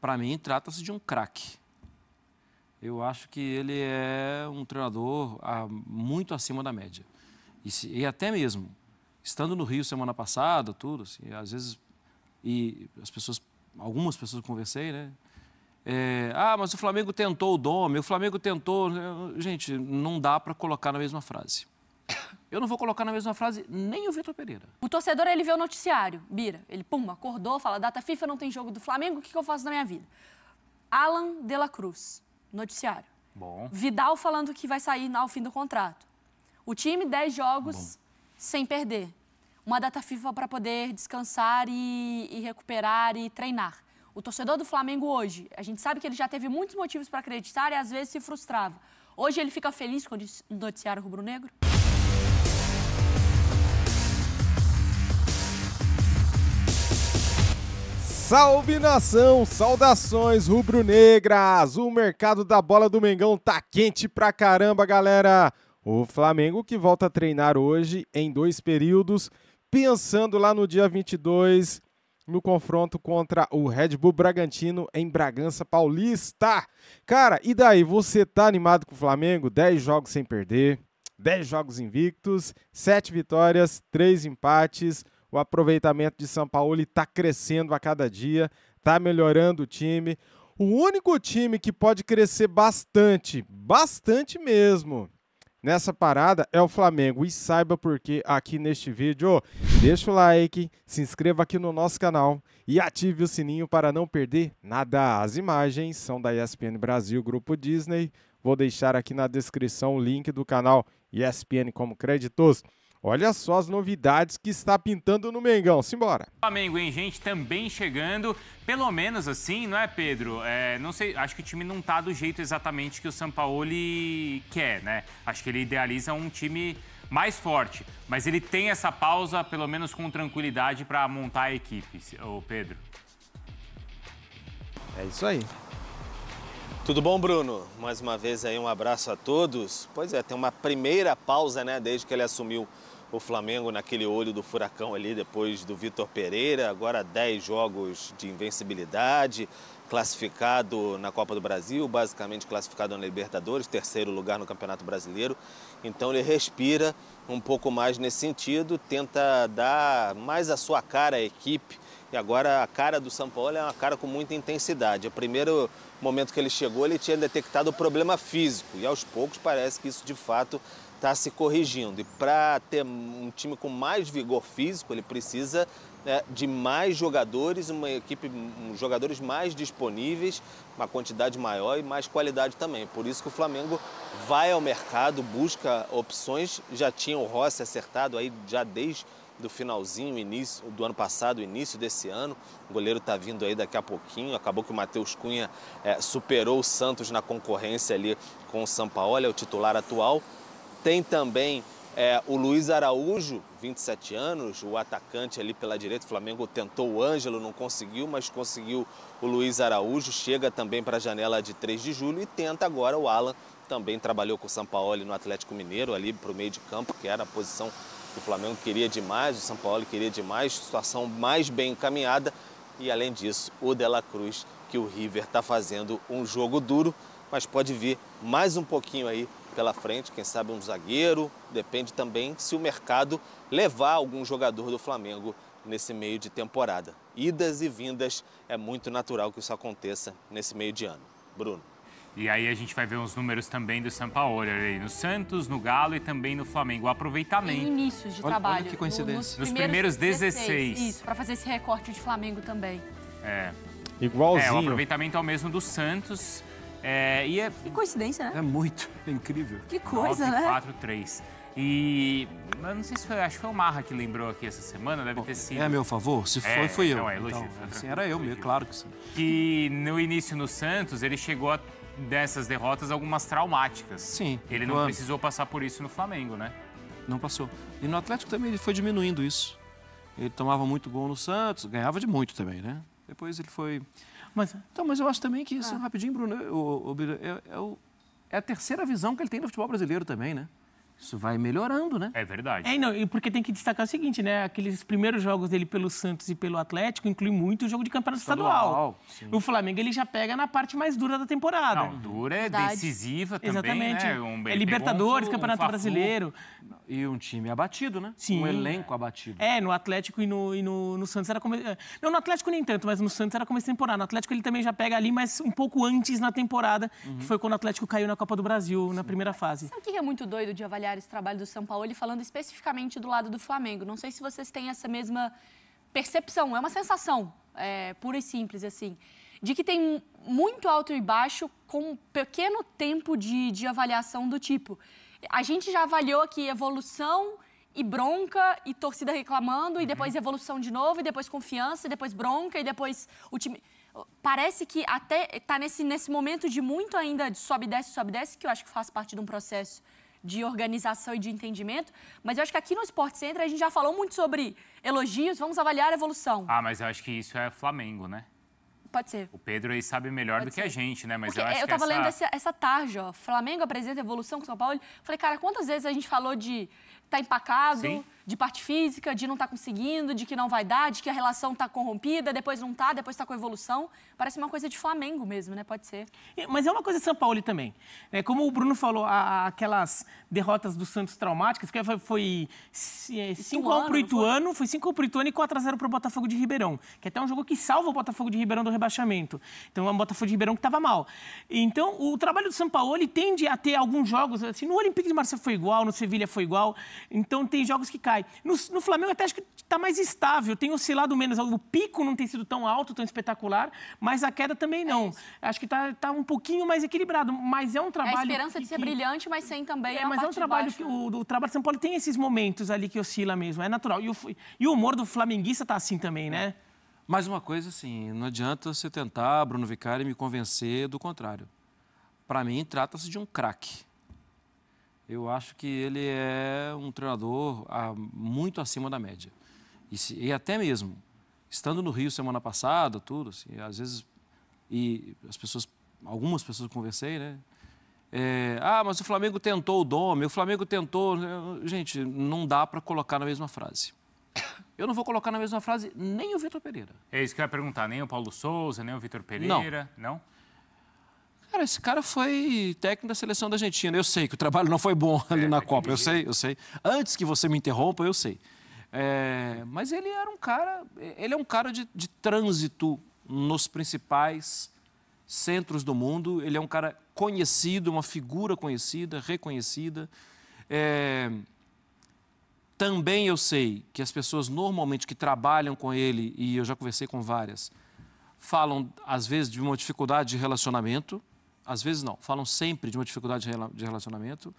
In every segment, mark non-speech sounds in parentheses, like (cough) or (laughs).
Para mim, trata-se de um craque. Eu acho que ele é um treinador ah, muito acima da média. E, se, e até mesmo, estando no Rio semana passada, tudo, assim, às vezes, e as pessoas, algumas pessoas conversei, né? É, ah, mas o Flamengo tentou o Dome, o Flamengo tentou. Né? Gente, não dá para colocar na mesma frase eu não vou colocar na mesma frase nem o Vitor Pereira. O torcedor, ele vê o noticiário, Bira. Ele, pum, acordou, fala, data FIFA, não tem jogo do Flamengo, o que, que eu faço na minha vida? Alan de la Cruz, noticiário. Bom. Vidal falando que vai sair ao fim do contrato. O time, 10 jogos Bom. sem perder. Uma data FIFA para poder descansar e, e recuperar e treinar. O torcedor do Flamengo hoje, a gente sabe que ele já teve muitos motivos para acreditar e às vezes se frustrava. Hoje ele fica feliz com o noticiário rubro-negro? Salve nação, saudações rubro-negras! O mercado da bola do Mengão tá quente pra caramba, galera! O Flamengo que volta a treinar hoje em dois períodos, pensando lá no dia 22 no confronto contra o Red Bull Bragantino em Bragança Paulista. Cara, e daí? Você tá animado com o Flamengo? 10 jogos sem perder, 10 jogos invictos, 7 vitórias, 3 empates, o aproveitamento de São Paulo está crescendo a cada dia, está melhorando o time. O único time que pode crescer bastante, bastante mesmo, nessa parada é o Flamengo. E saiba por que aqui neste vídeo. Deixa o like, se inscreva aqui no nosso canal e ative o sininho para não perder nada. As imagens são da ESPN Brasil, Grupo Disney. Vou deixar aqui na descrição o link do canal ESPN como créditos. Olha só as novidades que está pintando no Mengão. Simbora. Flamengo, hein, gente, também chegando. Pelo menos assim, não é, Pedro? É, não sei, acho que o time não tá do jeito exatamente que o Sampaoli quer, né? Acho que ele idealiza um time mais forte. Mas ele tem essa pausa, pelo menos com tranquilidade, para montar a equipe, ô Pedro. É isso aí. Tudo bom, Bruno? Mais uma vez aí um abraço a todos. Pois é, tem uma primeira pausa, né, desde que ele assumiu o Flamengo naquele olho do furacão ali depois do Vitor Pereira, agora 10 jogos de invencibilidade, classificado na Copa do Brasil, basicamente classificado na Libertadores, terceiro lugar no Campeonato Brasileiro. Então ele respira um pouco mais nesse sentido, tenta dar mais a sua cara à equipe e agora a cara do São Paulo é uma cara com muita intensidade. O primeiro momento que ele chegou, ele tinha detectado o problema físico. E aos poucos parece que isso de fato está se corrigindo. E para ter um time com mais vigor físico, ele precisa né, de mais jogadores, uma equipe, jogadores mais disponíveis, uma quantidade maior e mais qualidade também. Por isso que o Flamengo vai ao mercado, busca opções. Já tinha o Rossi acertado aí já desde do finalzinho, início do ano passado, início desse ano. O goleiro está vindo aí daqui a pouquinho. Acabou que o Matheus Cunha é, superou o Santos na concorrência ali com o Sampaoli, é o titular atual. Tem também é, o Luiz Araújo, 27 anos, o atacante ali pela direita. O Flamengo tentou o Ângelo, não conseguiu, mas conseguiu o Luiz Araújo. Chega também para a janela de 3 de julho e tenta agora o Alan. Também trabalhou com o Sampaoli no Atlético Mineiro, ali para o meio de campo, que era a posição o Flamengo queria demais, o São Paulo queria demais, situação mais bem encaminhada. E além disso, o Dela Cruz, que o River está fazendo um jogo duro, mas pode vir mais um pouquinho aí pela frente, quem sabe um zagueiro, depende também se o mercado levar algum jogador do Flamengo nesse meio de temporada. Idas e vindas, é muito natural que isso aconteça nesse meio de ano. Bruno. E aí a gente vai ver uns números também do Sampaoli, aí, no Santos, no Galo e também no Flamengo. O aproveitamento. Em inícios de olha, trabalho. Olha que coincidência. nos, nos, primeiros, primeiros 16. 16. Isso, para fazer esse recorte de Flamengo também. É. Igualzinho. É, o aproveitamento é o mesmo do Santos. É, e é... Que coincidência, né? É muito, (laughs) é incrível. Que coisa, 9, né? 4, 3. E eu não sei se foi, acho que foi o Marra que lembrou aqui essa semana, deve ter sido. É meu favor? Se é, foi, é, fui eu. Não, é elogio. Então, tá assim, era eu, meio, claro que sim. Que no início no Santos, ele chegou a dessas derrotas, algumas traumáticas. Sim. Ele não precisou passar por isso no Flamengo, né? Não passou. E no Atlético também ele foi diminuindo isso. Ele tomava muito gol no Santos, ganhava de muito também, né? Depois ele foi. Mas, então, mas eu acho também que isso, ah. rapidinho, Bruno, eu, eu, eu, é a terceira visão que ele tem do futebol brasileiro também, né? Isso vai melhorando, né? É verdade. É, não, e porque tem que destacar o seguinte, né? Aqueles primeiros jogos dele pelo Santos e pelo Atlético incluem muito o jogo de campeonato estadual. estadual o Flamengo ele já pega na parte mais dura da temporada. Não, dura é decisiva também, Exatamente. Né? Um, é Libertadores, um, Campeonato um Brasileiro. E um time abatido, né? Sim. Um elenco abatido. É, no Atlético e no, e no, no Santos era como... É, não, no Atlético nem tanto, mas no Santos era começo de temporada. No Atlético ele também já pega ali, mas um pouco antes na temporada, uhum. que foi quando o Atlético caiu na Copa do Brasil, Sim. na primeira fase. Sabe o que é muito doido de avaliar esse trabalho do São Paulo e falando especificamente do lado do Flamengo. Não sei se vocês têm essa mesma percepção, é uma sensação é, pura e simples, assim, de que tem muito alto e baixo com um pequeno tempo de, de avaliação do tipo. A gente já avaliou aqui evolução e bronca e torcida reclamando e uhum. depois evolução de novo e depois confiança e depois bronca e depois o time parece que até está nesse nesse momento de muito ainda de sobe desce sobe desce que eu acho que faz parte de um processo de organização e de entendimento. Mas eu acho que aqui no Sport Center a gente já falou muito sobre elogios, vamos avaliar a evolução. Ah, mas eu acho que isso é Flamengo, né? Pode ser. O Pedro aí sabe melhor Pode do ser. que a gente, né? Mas Porque eu acho eu que. Eu tava essa... lendo essa, essa tarde, ó. Flamengo apresenta evolução com São Paulo. Falei, cara, quantas vezes a gente falou de tá empacado? Sim de parte física, de não estar tá conseguindo, de que não vai dar, de que a relação está corrompida, depois não está, depois está com evolução. Parece uma coisa de Flamengo mesmo, né? Pode ser. Mas é uma coisa de São Paulo também. É, como o Bruno falou, a, aquelas derrotas do Santos traumáticas, que foi, 5x1 é, Ituano, foi 5 o Ituano e 4x0 pro Botafogo de Ribeirão, que é até um jogo que salva o Botafogo de Ribeirão do rebaixamento. Então, é um Botafogo de Ribeirão que estava mal. Então, o trabalho do São Paulo ele tende a ter alguns jogos, assim, no Olympique de Marseille foi igual, no Sevilha foi igual. Então, tem jogos que caem cai. No, no Flamengo até acho que está mais estável, tem oscilado menos. O pico não tem sido tão alto, tão espetacular, mas a queda também é não. É acho que está tá um pouquinho mais equilibrado, mas é um trabalho... É a esperança que, de ser que... brilhante, mas sem também É, mas é um trabalho que o, o, trabalho de São Paulo tem esses momentos ali que oscila mesmo, é natural. E o, e o humor do flamenguista está assim também, né? Mais uma coisa, assim, não adianta você tentar, Bruno Vicari, me convencer do contrário. Para mim, trata-se de um craque eu acho que ele é um treinador ah, muito acima da média. E, se, e, até mesmo, estando no Rio semana passada, tudo, assim, às vezes, e as pessoas, algumas pessoas conversei, né? É, ah, mas o Flamengo tentou o Dome, o Flamengo tentou. Né, gente, não dá para colocar na mesma frase. Eu não vou colocar na mesma frase nem o Vitor Pereira. É isso que eu ia perguntar, nem o Paulo Souza, nem o Vitor Pereira, não? não? Cara, esse cara foi técnico da seleção da Argentina. Eu sei que o trabalho não foi bom ali é, na Copa. Eu sei, eu sei. Antes que você me interrompa, eu sei. É, mas ele era um cara. Ele é um cara de, de trânsito nos principais centros do mundo. Ele é um cara conhecido, uma figura conhecida, reconhecida. É, também eu sei que as pessoas normalmente que trabalham com ele, e eu já conversei com várias, falam às vezes de uma dificuldade de relacionamento, às vezes não, falam sempre de uma dificuldade de relacionamento,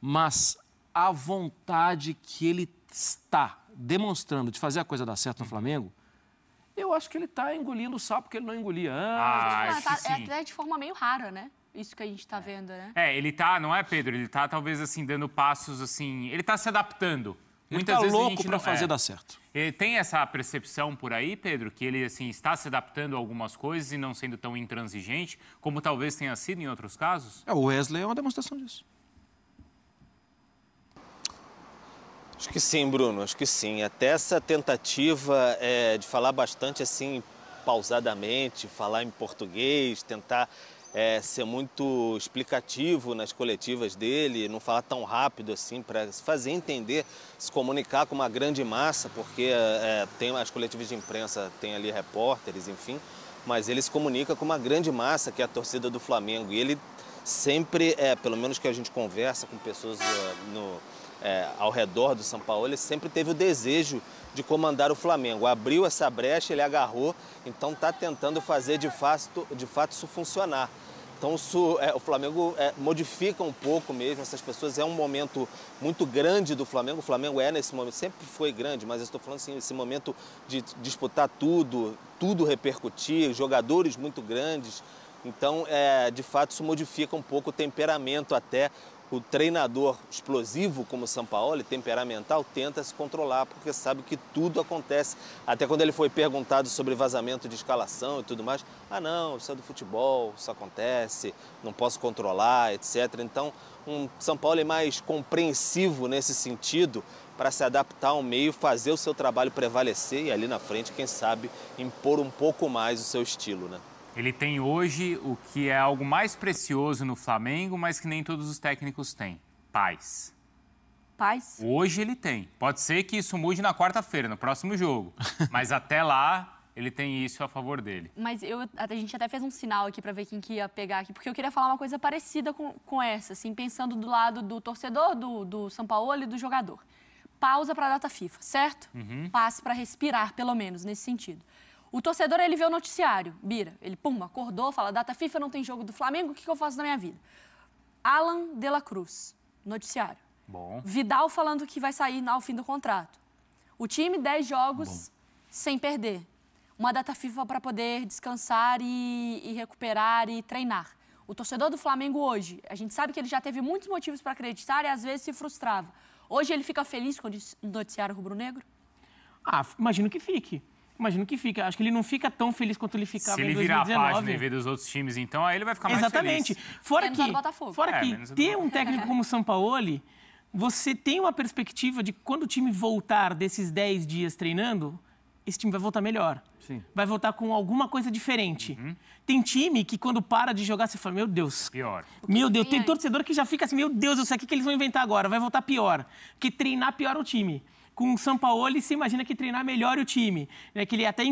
mas a vontade que ele está demonstrando de fazer a coisa dar certo no Flamengo, eu acho que ele está engolindo o sapo que ele não engolia antes. Ah, tá, é até de forma meio rara, né? Isso que a gente está é. vendo, né? É, ele tá, não é, Pedro? Ele tá talvez assim, dando passos assim. Ele tá se adaptando Muitas tá vezes louco a gente não fazer é. dar certo. tem essa percepção por aí, Pedro, que ele assim está se adaptando a algumas coisas e não sendo tão intransigente como talvez tenha sido em outros casos? É, o Wesley é uma demonstração disso. Acho que sim, Bruno. Acho que sim. Até essa tentativa é, de falar bastante assim pausadamente, falar em português, tentar é, ser muito explicativo nas coletivas dele, não falar tão rápido assim, para se fazer entender, se comunicar com uma grande massa, porque é, é, tem as coletivas de imprensa, tem ali repórteres, enfim, mas ele se comunica com uma grande massa, que é a torcida do Flamengo. E ele sempre, é, pelo menos que a gente conversa com pessoas é, no, é, ao redor do São Paulo, ele sempre teve o desejo de comandar o Flamengo. Abriu essa brecha, ele agarrou, então está tentando fazer de fato, de fato isso funcionar. Então isso, é, o Flamengo é, modifica um pouco mesmo essas pessoas. É um momento muito grande do Flamengo. O Flamengo é nesse momento, sempre foi grande, mas eu estou falando assim, esse momento de disputar tudo, tudo repercutir, jogadores muito grandes. Então, é, de fato, isso modifica um pouco o temperamento até. O treinador explosivo como o Sampaoli, temperamental, tenta se controlar porque sabe que tudo acontece. Até quando ele foi perguntado sobre vazamento de escalação e tudo mais, ah não, isso é do futebol, isso acontece, não posso controlar, etc. Então, um São Paulo é mais compreensivo nesse sentido para se adaptar ao meio, fazer o seu trabalho prevalecer e ali na frente, quem sabe, impor um pouco mais o seu estilo, né? Ele tem hoje o que é algo mais precioso no Flamengo, mas que nem todos os técnicos têm: paz. Paz? Hoje ele tem. Pode ser que isso mude na quarta-feira, no próximo jogo. (laughs) mas até lá, ele tem isso a favor dele. Mas eu, a gente até fez um sinal aqui para ver quem que ia pegar aqui, porque eu queria falar uma coisa parecida com, com essa, assim, pensando do lado do torcedor, do, do São Paulo e do jogador. Pausa para a data FIFA, certo? Uhum. Passe para respirar, pelo menos, nesse sentido. O torcedor, ele vê o noticiário, Bira. Ele, pum, acordou, fala, data FIFA, não tem jogo do Flamengo, o que, que eu faço na minha vida? Alan de la Cruz, noticiário. Bom. Vidal falando que vai sair ao fim do contrato. O time, 10 jogos Bom. sem perder. Uma data FIFA para poder descansar e, e, recuperar e treinar. O torcedor do Flamengo hoje, a gente sabe que ele já teve muitos motivos para acreditar e às vezes se frustrava. Hoje ele fica feliz com o noticiário rubro-negro? Ah, imagino que fique. Imagino que fica. Acho que ele não fica tão feliz quanto ele ficava Se ele em 2019. virar a página e ver dos outros times, então, aí ele vai ficar mais feliz. Exatamente. Fora menos que, Botafogo. Fora é, que ter um técnico como o Sampaoli, você tem uma perspectiva de quando o time voltar desses 10 dias treinando, esse time vai voltar melhor. Sim. Vai voltar com alguma coisa diferente. Uhum. Tem time que quando para de jogar, você fala, meu Deus. Pior. Meu Deus, tem torcedor que já fica assim, meu Deus, sei o que eles vão inventar agora, vai voltar pior. Porque treinar pior o time com o Sampaoli, você imagina que treinar melhor o time, né? que ele até,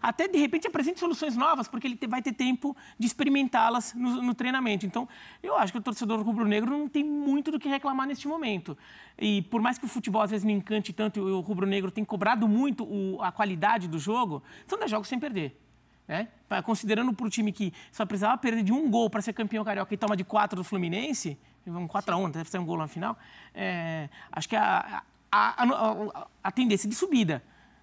até de repente apresente soluções novas, porque ele vai ter tempo de experimentá-las no, no, treinamento. Então, eu acho que o torcedor rubro-negro não tem muito do que reclamar neste momento. E por mais que o futebol às vezes não encante tanto, o rubro-negro tem cobrado muito o, a qualidade do jogo, são 10 jogos sem perder. Né? Considerando para o time que só precisava perder de um gol para ser campeão carioca e toma de quatro do Fluminense, um 4x1, deve ser um gol na final, é, acho que a a, a, a tendência de subida.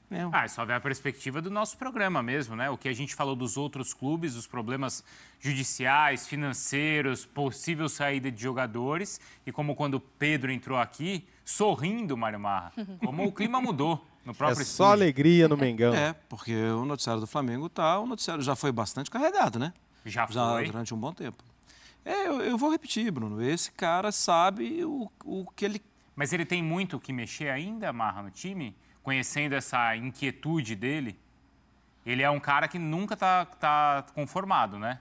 Não. Né? Ah, só ver a perspectiva do nosso programa mesmo, né? O que a gente falou dos outros clubes, os problemas judiciais, financeiros, possível saída de jogadores e como quando o Pedro entrou aqui, sorrindo, Mário Marra, como o clima mudou no é próprio É só alegria no Mengão. É, porque o noticiário do Flamengo tá, o noticiário já foi bastante carregado, né? Já, já foi. durante um bom tempo. É, eu, eu, vou repetir, Bruno. Esse cara sabe o, o que ele mas ele tem muito o que mexer ainda, Marra, no time? Conhecendo essa inquietude dele? Ele é um cara que nunca tá, tá conformado, né?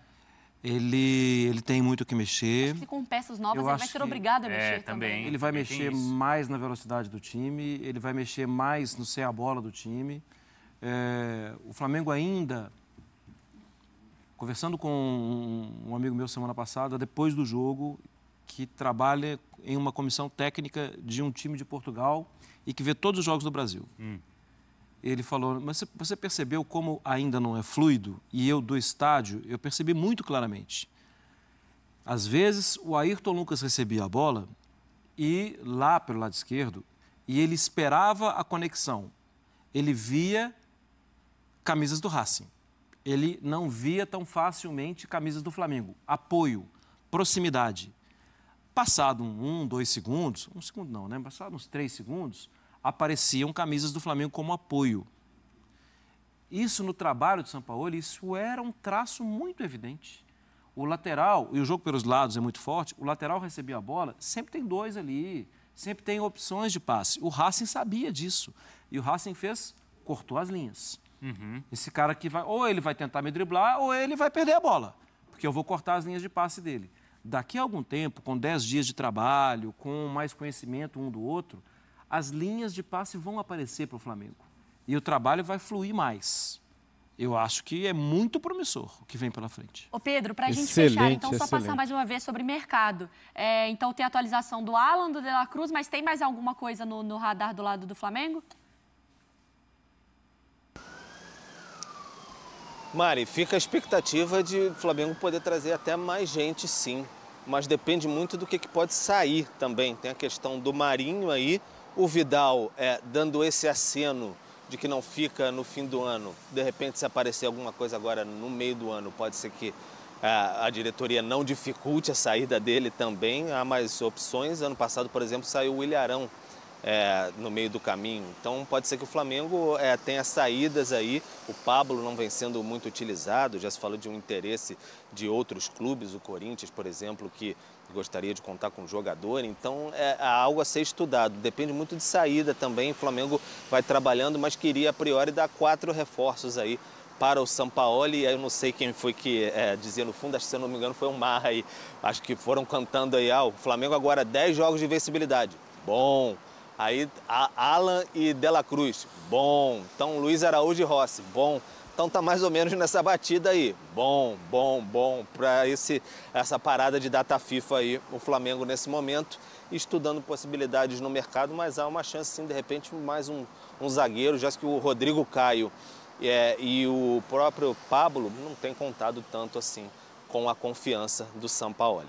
Ele, ele tem muito o que mexer. Acho que com peças novas Eu ele vai ser obrigado a é, mexer é, também. também. Ele vai ele mexer mais na velocidade do time, ele vai mexer mais no ser a bola do time. É, o Flamengo ainda, conversando com um, um amigo meu semana passada, depois do jogo, que trabalha em uma comissão técnica de um time de Portugal e que vê todos os jogos do Brasil. Hum. Ele falou, mas você percebeu como ainda não é fluido? E eu, do estádio, eu percebi muito claramente. Às vezes, o Ayrton Lucas recebia a bola e lá pelo lado esquerdo, e ele esperava a conexão. Ele via camisas do Racing. Ele não via tão facilmente camisas do Flamengo. Apoio, proximidade. Passado um, dois segundos, um segundo não, né? Passado uns três segundos, apareciam camisas do Flamengo como apoio. Isso no trabalho de São Paulo, isso era um traço muito evidente. O lateral, e o jogo pelos lados é muito forte, o lateral recebia a bola, sempre tem dois ali, sempre tem opções de passe. O Racing sabia disso. E o Racing fez, cortou as linhas. Uhum. Esse cara que vai, ou ele vai tentar me driblar, ou ele vai perder a bola, porque eu vou cortar as linhas de passe dele. Daqui a algum tempo, com 10 dias de trabalho, com mais conhecimento um do outro, as linhas de passe vão aparecer para o Flamengo. E o trabalho vai fluir mais. Eu acho que é muito promissor o que vem pela frente. Ô Pedro, para a gente fechar, então, excelente. só passar mais uma vez sobre mercado. É, então, tem atualização do Alan, do De La Cruz, mas tem mais alguma coisa no, no radar do lado do Flamengo? Mari, fica a expectativa de o Flamengo poder trazer até mais gente, sim. Mas depende muito do que, pode sair também. Tem a questão do Marinho aí. O Vidal é, dando esse aceno de que não fica no fim do ano. De repente, se aparecer alguma coisa agora no meio do ano, pode ser que a, é, a diretoria não dificulte a saída dele também. Há mais opções. Ano passado, por exemplo, saiu o Ilharão é, no meio do caminho. Então pode ser que o Flamengo é, tenha saídas aí. O Pablo não vem sendo muito utilizado, já se falou de um interesse de outros clubes, o Corinthians, por exemplo, que gostaria de contar com o jogador. Então é algo a ser estudado. Depende muito de saída também. O Flamengo vai trabalhando, mas queria a priori dar quatro reforços aí para o Sampaoli, eu não sei quem foi que é, dizia no fundo, acho que se eu não me engano foi o Marra aí, acho que foram cantando aí, ah, o Flamengo agora 10 jogos de vencibilidade, bom, Aí Alan e Dela Cruz, bom. Então Luiz Araújo e Rossi, bom. Então tá mais ou menos nessa batida aí. Bom, bom, bom para esse essa parada de data FIFA aí, o Flamengo nesse momento estudando possibilidades no mercado, mas há uma chance sim de repente mais um, um zagueiro, já que o Rodrigo Caio é, e o próprio Pablo não tem contado tanto assim com a confiança do Sampaoli.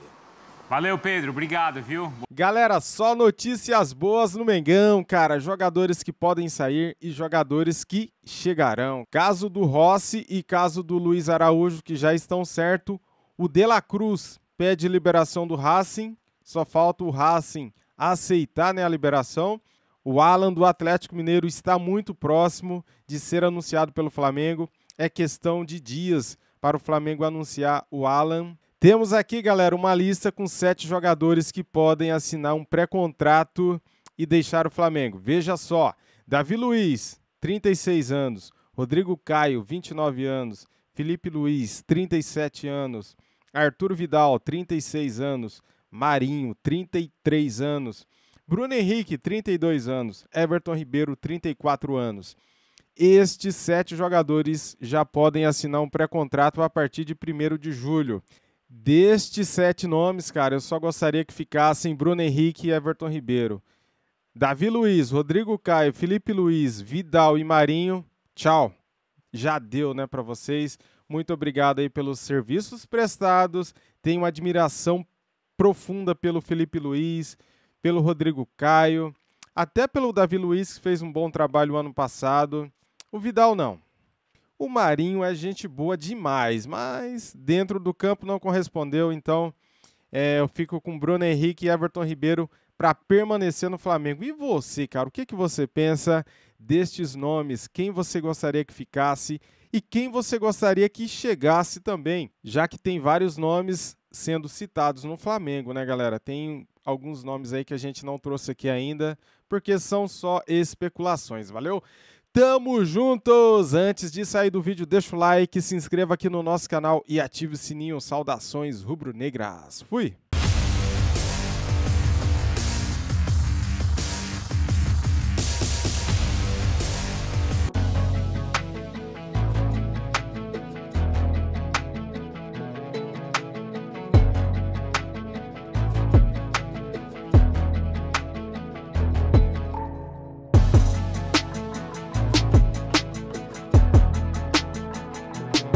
Valeu, Pedro. Obrigado, viu? Galera, só notícias boas no Mengão, cara. Jogadores que podem sair e jogadores que chegarão. Caso do Rossi e caso do Luiz Araújo, que já estão certo. O De La Cruz pede liberação do Racing. Só falta o Racing aceitar né, a liberação. O Alan do Atlético Mineiro está muito próximo de ser anunciado pelo Flamengo. É questão de dias para o Flamengo anunciar o Alan temos aqui, galera, uma lista com sete jogadores que podem assinar um pré-contrato e deixar o Flamengo. Veja só: Davi Luiz, 36 anos. Rodrigo Caio, 29 anos. Felipe Luiz, 37 anos. Arthur Vidal, 36 anos. Marinho, 33 anos. Bruno Henrique, 32 anos. Everton Ribeiro, 34 anos. Estes sete jogadores já podem assinar um pré-contrato a partir de 1 de julho. Destes sete nomes, cara, eu só gostaria que ficassem Bruno Henrique e Everton Ribeiro. Davi Luiz, Rodrigo Caio, Felipe Luiz, Vidal e Marinho, tchau. Já deu, né, para vocês. Muito obrigado aí pelos serviços prestados. Tenho admiração profunda pelo Felipe Luiz, pelo Rodrigo Caio, até pelo Davi Luiz, que fez um bom trabalho ano passado. O Vidal não. O Marinho é gente boa demais, mas dentro do campo não correspondeu, então é, eu fico com Bruno Henrique e Everton Ribeiro para permanecer no Flamengo. E você, cara, o que, que você pensa destes nomes? Quem você gostaria que ficasse e quem você gostaria que chegasse também? Já que tem vários nomes sendo citados no Flamengo, né, galera? Tem alguns nomes aí que a gente não trouxe aqui ainda, porque são só especulações, valeu? Tamo juntos! Antes de sair do vídeo, deixa o like, se inscreva aqui no nosso canal e ative o sininho. Saudações rubro-negras. Fui!